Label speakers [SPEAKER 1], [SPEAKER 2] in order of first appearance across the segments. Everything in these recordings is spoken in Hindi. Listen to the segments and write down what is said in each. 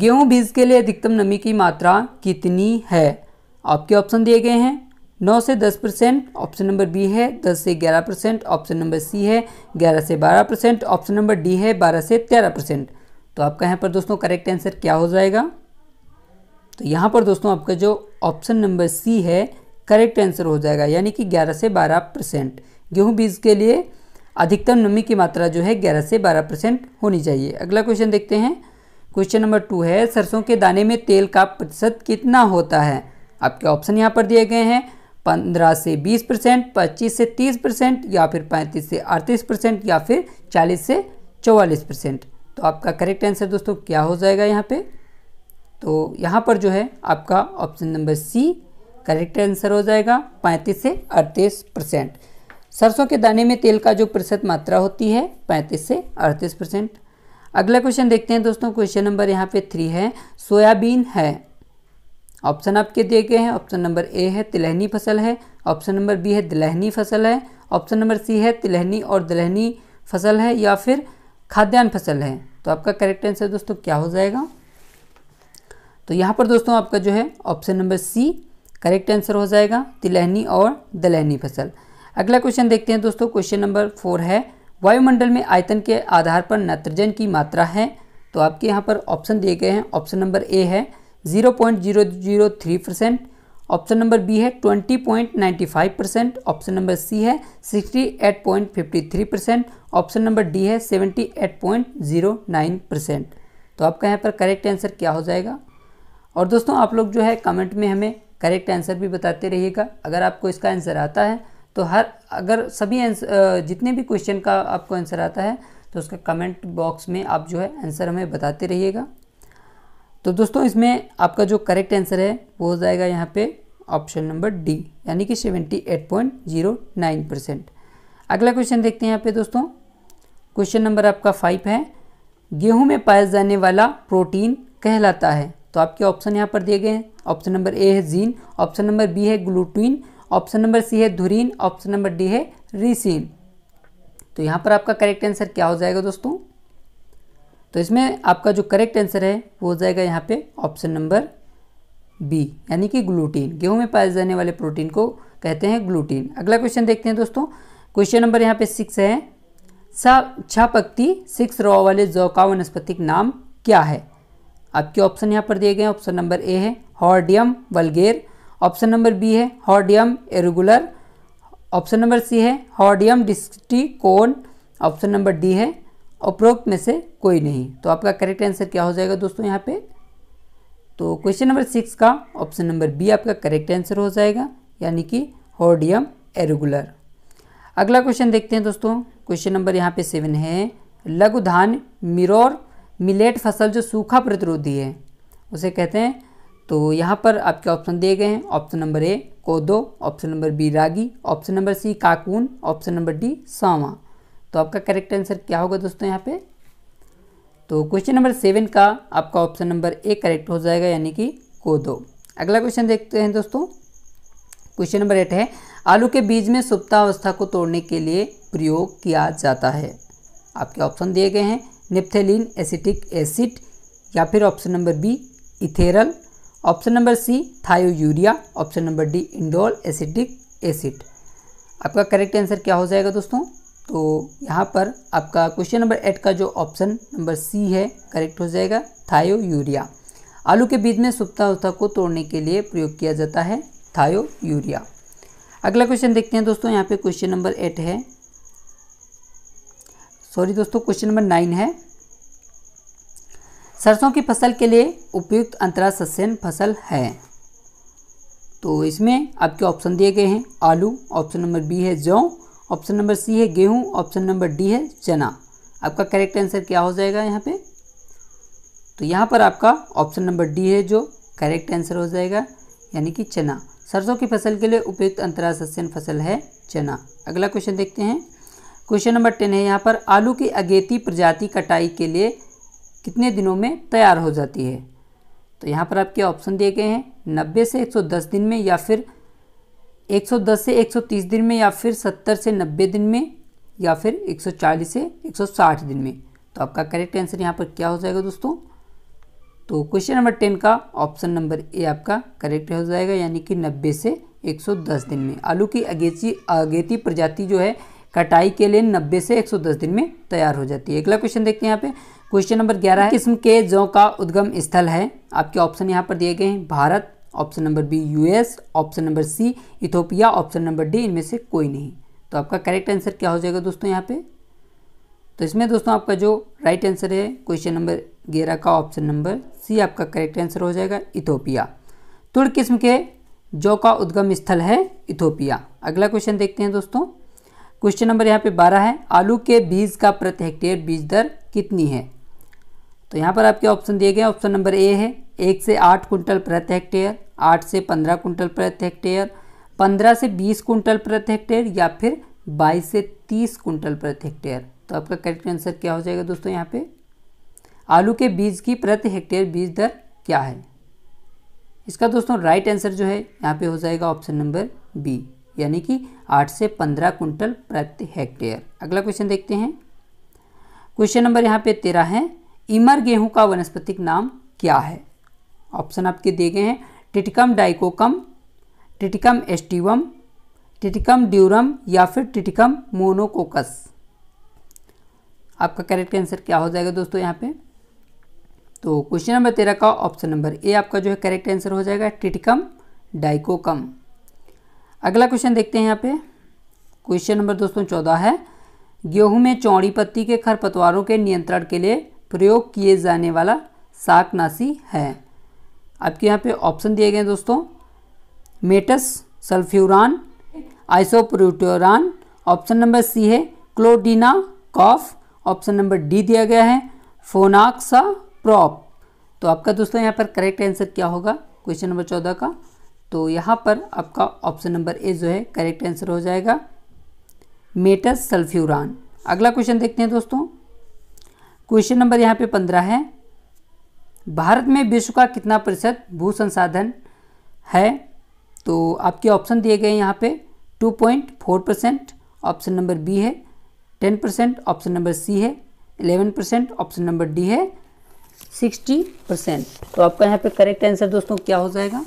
[SPEAKER 1] गेहूं बीज के लिए अधिकतम नमी की मात्रा कितनी है आपके ऑप्शन दिए गए हैं 9 से 10 परसेंट ऑप्शन नंबर बी है 10 से 11 परसेंट ऑप्शन नंबर सी है 11 से 12 परसेंट ऑप्शन नंबर डी है 12 से 13 परसेंट तो आपका यहाँ पर दोस्तों करेक्ट आंसर क्या हो जाएगा तो यहाँ पर दोस्तों आपका जो ऑप्शन नंबर सी है करेक्ट आंसर हो जाएगा यानी कि 11 से 12 परसेंट गेहूँ बीज के लिए अधिकतम नमी की मात्रा जो है 11 से 12 परसेंट होनी चाहिए अगला क्वेश्चन देखते हैं क्वेश्चन नंबर टू है सरसों के दाने में तेल का प्रतिशत कितना होता है आपके ऑप्शन यहाँ पर दिए गए हैं पंद्रह से बीस परसेंट पच्चीस से तीस परसेंट या फिर पैंतीस से अड़तीस परसेंट या फिर चालीस से चौवालीस परसेंट तो आपका करेक्ट आंसर दोस्तों क्या हो जाएगा यहाँ पे तो यहाँ पर जो है आपका option number C correct answer हो जाएगा पैंतीस से अड़तीस परसेंट सरसों के दाने में तेल का जो प्रतिशत मात्रा होती है पैंतीस से अड़तीस परसेंट अगला क्वेश्चन देखते हैं दोस्तों क्वेश्चन नंबर यहाँ पे थ्री है सोयाबीन है ऑप्शन आपके दिए गए हैं ऑप्शन नंबर ए है तिलहनी फसल है ऑप्शन नंबर बी है दलहनी फसल है ऑप्शन नंबर सी है तिलहनी और दलहनी फसल है या फिर खाद्यान्न फसल है तो आपका करेक्ट आंसर दोस्तों क्या हो जाएगा तो यहाँ पर दोस्तों आपका जो है option number C correct answer हो जाएगा तिलहनी और दलहनी फसल अगला क्वेश्चन देखते हैं दोस्तों क्वेश्चन नंबर फोर है वायुमंडल में आयतन के आधार पर नाइट्रोजन की मात्रा है तो आपके यहाँ पर ऑप्शन दिए गए हैं ऑप्शन नंबर ए है 0.003 परसेंट ऑप्शन नंबर बी है 20.95 परसेंट ऑप्शन नंबर सी है 68.53 परसेंट ऑप्शन नंबर डी है 78.09 परसेंट तो आपका यहाँ पर करेक्ट आंसर क्या हो जाएगा और दोस्तों आप लोग जो है कमेंट में हमें करेक्ट आंसर भी बताते रहिएगा अगर आपको इसका आंसर आता है तो हर अगर सभी जितने भी क्वेश्चन का आपको आंसर आता है तो उसका कमेंट बॉक्स में आप जो है आंसर हमें बताते रहिएगा तो दोस्तों इसमें आपका जो करेक्ट आंसर है वो हो जाएगा यहाँ पे ऑप्शन नंबर डी यानी कि 78.09 परसेंट अगला क्वेश्चन देखते हैं यहाँ पे दोस्तों क्वेश्चन नंबर आपका फाइव है गेहूं में पाया जाने वाला प्रोटीन कहलाता है तो आपके ऑप्शन यहाँ पर दिए गए हैं ऑप्शन नंबर ए है जीन ऑप्शन नंबर बी है ग्लूटीन ऑप्शन नंबर सी है धुरीन ऑप्शन नंबर डी है रिसीन तो यहाँ पर आपका करेक्ट आंसर क्या हो जाएगा दोस्तों तो इसमें आपका जो करेक्ट आंसर है वो हो जाएगा यहाँ पे ऑप्शन नंबर बी यानी कि ग्लूटीन गेहूं में पाए जाने वाले प्रोटीन को कहते हैं ग्लूटीन अगला क्वेश्चन देखते हैं दोस्तों क्वेश्चन नंबर यहाँ पे सिक्स है पक्ति सिक्स रॉ वाले जौ का वनस्पतिक नाम क्या है आपके ऑप्शन यहाँ पर दिए गए ऑप्शन नंबर ए है Hordeum vulgare option number B है Hordeum irregulare option number C है Hordeum distichum option number D है उपरोक्त में से कोई नहीं तो आपका करेक्ट आंसर क्या हो जाएगा दोस्तों यहाँ पे तो क्वेश्चन नंबर सिक्स का ऑप्शन नंबर बी आपका करेक्ट आंसर हो जाएगा यानी कि हॉर्डियम एरेगुलर अगला क्वेश्चन देखते हैं दोस्तों क्वेश्चन नंबर यहाँ पे सेवन है लघु धान मिरोर मिलेट फसल जो सूखा प्रतिरोधी है उसे कहते हैं तो यहाँ पर आपके ऑप्शन दिए गए हैं ऑप्शन नंबर ए कोदो ऑप्शन नंबर बी रागी ऑप्शन नंबर सी काकून ऑप्शन नंबर डी सावा तो आपका करेक्ट आंसर क्या होगा दोस्तों यहाँ पे तो क्वेश्चन नंबर सेवन का आपका ऑप्शन नंबर ए करेक्ट हो जाएगा यानी कि कोदो अगला क्वेश्चन देखते हैं दोस्तों क्वेश्चन नंबर एट है आलू के बीज में सुप्तावस्था को तोड़ने के लिए प्रयोग किया जाता है आपके ऑप्शन दिए गए हैं निप्थेलिन एसिटिक एसिड या फिर option number B ethrel option number C thiourea option number D indole acetic acid आपका करेक्ट आंसर क्या हो जाएगा दोस्तों तो यहाँ पर आपका क्वेश्चन नंबर एट का जो ऑप्शन नंबर सी है करेक्ट हो जाएगा थायो यूरिया आलू के बीज में सुप्ता उथा को तोड़ने के लिए प्रयोग किया जाता है थायो यूरिया अगला क्वेश्चन देखते हैं दोस्तों यहाँ पे क्वेश्चन नंबर एट है सॉरी दोस्तों क्वेश्चन नंबर नाइन है सरसों की फसल के लिए उपयुक्त अंतरा सस्यन फसल है तो इसमें आपके ऑप्शन दिए गए हैं आलू ऑप्शन नंबर बी है जौ ऑप्शन नंबर सी है गेहूं ऑप्शन नंबर डी है चना आपका करेक्ट आंसर क्या हो जाएगा यहाँ पे तो यहाँ पर आपका ऑप्शन नंबर डी है जो करेक्ट आंसर हो जाएगा यानी कि चना सरसों की फसल के लिए उपयुक्त अंतरा सस्यन फसल है चना अगला क्वेश्चन देखते हैं क्वेश्चन नंबर टेन है यहाँ पर आलू की अगेती प्रजाति कटाई के लिए कितने दिनों में तैयार हो जाती है तो यहाँ पर आपके ऑप्शन दिए गए हैं 90 से 110 दिन में या फिर 110 से 130 दिन में या फिर 70 से 90 दिन में या फिर 140 से 160 दिन में तो आपका करेक्ट आंसर यहाँ पर क्या हो जाएगा दोस्तों तो क्वेश्चन नंबर टेन का ऑप्शन नंबर ए आपका करेक्ट हो जाएगा यानी कि 90 से 110 दिन में आलू की अगेची अगेती प्रजाति जो है कटाई के लिए 90 से 110 दिन में तैयार हो जाती है अगला क्वेश्चन देखते हैं यहाँ पे क्वेश्चन नंबर ग्यारह किस्म के जौ का उद्गम स्थल है आपके ऑप्शन यहाँ पर दिए गए हैं Bharat option number B US option number C Ethiopia option number D इनमें से कोई नहीं तो आपका करेक्ट आंसर क्या हो जाएगा दोस्तों यहाँ पे तो इसमें दोस्तों आपका जो राइट आंसर है क्वेश्चन नंबर ग्यारह का ऑप्शन नंबर सी आपका करेक्ट आंसर हो जाएगा इथोपिया तुर्क किस्म के जौ का उद्गम स्थल है इथोपिया अगला क्वेश्चन देखते हैं दोस्तों क्वेश्चन नंबर यहाँ पे बारह है आलू के बीज का प्रति हेक्टेयर बीज दर कितनी है तो यहाँ पर आपके ऑप्शन दिए गए ऑप्शन नंबर ए है एक से आठ कुंटल प्रति हेक्टेयर आठ से पंद्रह कुंटल प्रति हेक्टेयर पंद्रह से बीस कुंटल प्रति हेक्टेयर या फिर बाईस से तीस कुंटल प्रति हेक्टेयर तो आपका करेक्ट आंसर क्या हो जाएगा दोस्तों यहाँ पे आलू के बीज की प्रति हेक्टेयर बीज दर क्या है इसका दोस्तों राइट आंसर जो है यहाँ पे हो जाएगा ऑप्शन नंबर बी यानी कि 8 से 15 कुंटल प्रति हेक्टेयर अगला क्वेश्चन देखते हैं क्वेश्चन नंबर यहाँ पे तेरह है इमर गेहूं का वनस्पतिक नाम क्या है ऑप्शन आपके दिए गए हैं Triticum dicoccum Triticum aestivum Triticum durum या फिर टिटिकम मोनोकोकस आपका करेक्ट आंसर क्या हो जाएगा दोस्तों यहाँ पे तो क्वेश्चन नंबर तेरह का ऑप्शन नंबर ए आपका जो है करेक्ट आंसर हो जाएगा टिटिकम डाइकोकम अगला क्वेश्चन देखते हैं यहाँ पे क्वेश्चन नंबर दोस्तों चौदह है गेहूं में चौड़ी पत्ती के खरपतवारों के नियंत्रण के लिए प्रयोग किए जाने वाला शाकनाशी है आपके यहाँ पे ऑप्शन दिए गए हैं दोस्तों metsulfuron isoproturon option number C है clodinafop option number D दिया गया है फोनाक्सा प्रॉप तो आपका दोस्तों यहाँ पर करेक्ट आंसर क्या होगा क्वेश्चन नंबर चौदह का तो यहाँ पर आपका ऑप्शन नंबर ए जो है करेक्ट आंसर हो जाएगा मेटस सल्फ्यूरान अगला क्वेश्चन देखते हैं दोस्तों क्वेश्चन नंबर यहाँ पे पंद्रह है भारत में विश्व का कितना प्रतिशत भू संसाधन है तो आपके ऑप्शन दिए गए यहाँ पे 2.4 परसेंट ऑप्शन नंबर बी है 10 परसेंट ऑप्शन नंबर सी है 11 परसेंट ऑप्शन नंबर डी है 60 परसेंट तो आपका यहाँ पे करेक्ट आंसर दोस्तों क्या हो जाएगा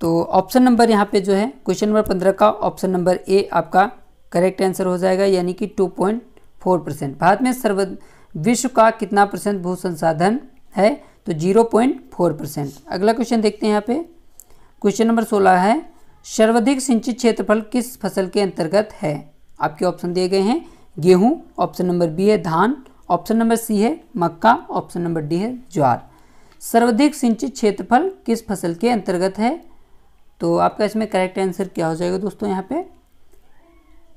[SPEAKER 1] तो ऑप्शन नंबर यहाँ पे जो है क्वेश्चन नंबर पंद्रह का ऑप्शन नंबर ए आपका करेक्ट आंसर हो जाएगा यानी कि two point four percent Bharat में सर्व विश्व का कितना परसेंट भू संसाधन है तो जीरो पॉइंट फोर परसेंट अगला क्वेश्चन देखते हैं यहाँ पे क्वेश्चन नंबर सोलह है सर्वाधिक सिंचित क्षेत्रफल किस फसल के अंतर्गत है आपके ऑप्शन दिए गए हैं गेहूँ ऑप्शन नंबर बी है धान ऑप्शन नंबर सी है मक्का ऑप्शन नंबर डी है ज्वार सर्वाधिक सिंचित क्षेत्रफल किस फसल के अंतर्गत है तो आपका इसमें करेक्ट आंसर क्या हो जाएगा दोस्तों यहाँ पे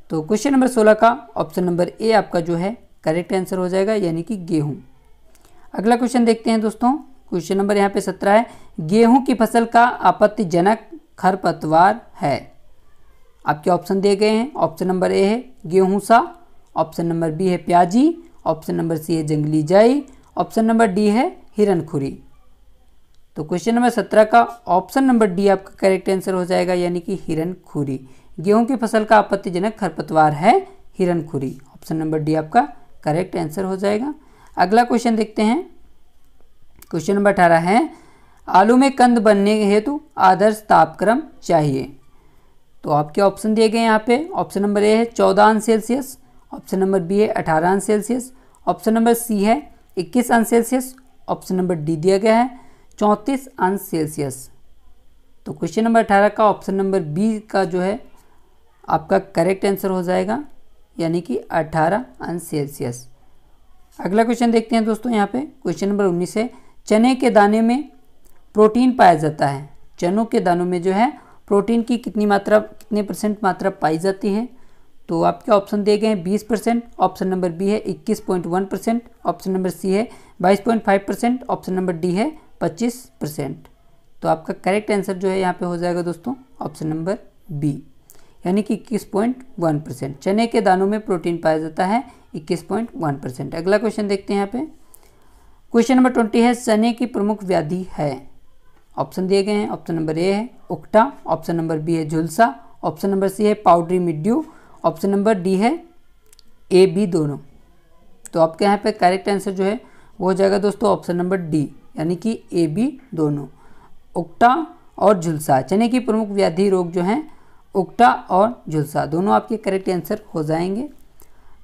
[SPEAKER 1] तो क्वेश्चन नंबर सोलह का ऑप्शन नंबर ए आपका जो है करेक्ट आंसर हो जाएगा यानी कि गेहूँ अगला क्वेश्चन देखते हैं दोस्तों क्वेश्चन नंबर यहाँ पे सत्रह है गेहूँ की फसल का आपत्तिजनक खरपतवार है आपके ऑप्शन दिए गए हैं ऑप्शन नंबर ए है गेहूँ सा ऑप्शन नंबर बी है प्याजी ऑप्शन नंबर सी है जंगली जाई ऑप्शन नंबर डी है हिरनखुरी तो क्वेश्चन नंबर सत्रह का ऑप्शन नंबर डी आपका करेक्ट आंसर हो जाएगा यानी कि हिरन खुरी गेहूं की फसल का आपत्तिजनक खरपतवार है हिरन खुरी ऑप्शन नंबर डी आपका करेक्ट आंसर हो जाएगा अगला क्वेश्चन देखते हैं क्वेश्चन नंबर अठारह है आलू में कंद बनने हेतु आदर्श तापक्रम चाहिए तो आपके ऑप्शन दिए गए यहाँ पे ऑप्शन नंबर ए है चौदह अंश सेल्सियस ऑप्शन नंबर बी है अठारह अंश सेल्सियस ऑप्शन नंबर सी है इक्कीस अंश सेल्सियस ऑप्शन नंबर डी दिया गया है चौंतीस अंश सेल्सियस तो क्वेश्चन नंबर अठारह का ऑप्शन नंबर बी का जो है आपका करेक्ट आंसर हो जाएगा यानी कि अठारह अंश सेल्सियस अगला क्वेश्चन देखते हैं दोस्तों यहाँ पे क्वेश्चन नंबर उन्नीस है चने के दाने में प्रोटीन पाया जाता है चनों के दानों में जो है प्रोटीन की कितनी मात्रा कितने परसेंट मात्रा पाई जाती है तो आपके ऑप्शन दिए गए हैं बीस परसेंट ऑप्शन नंबर बी है इक्कीस point one percent option number C है बाईस point five percent option number D है पच्चीस परसेंट तो आपका करेक्ट आंसर जो है यहाँ पे हो जाएगा दोस्तों ऑप्शन नंबर बी यानी कि इक्कीस पॉइंट वन परसेंट चने के दानों में प्रोटीन पाया जाता है इक्कीस पॉइंट वन परसेंट अगला क्वेश्चन देखते हैं यहाँ पे क्वेश्चन नंबर ट्वेंटी है चने की प्रमुख व्याधि है ऑप्शन दिए गए हैं ऑप्शन नंबर ए है उक्टा ऑप्शन नंबर बी है झुलसा ऑप्शन नंबर सी है powdery mildew option number D है ए बी दोनों तो आपके यहाँ पे करेक्ट आंसर जो है वो हो जाएगा दोस्तों ऑप्शन नंबर डी यानी कि ए बी दोनों उक्टा और झुलसा चने की प्रमुख व्याधि रोग जो हैं उक्टा और झुलसा दोनों आपके करेक्ट आंसर हो जाएंगे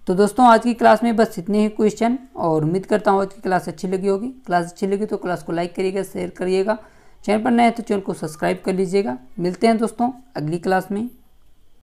[SPEAKER 1] तो दोस्तों आज की क्लास में बस इतने ही क्वेश्चन और उम्मीद करता हूँ आज की क्लास अच्छी लगी होगी क्लास अच्छी लगी तो क्लास को लाइक करिएगा शेयर करिएगा चैनल पर नए तो चैनल को सब्सक्राइब कर लीजिएगा मिलते हैं दोस्तों अगली क्लास में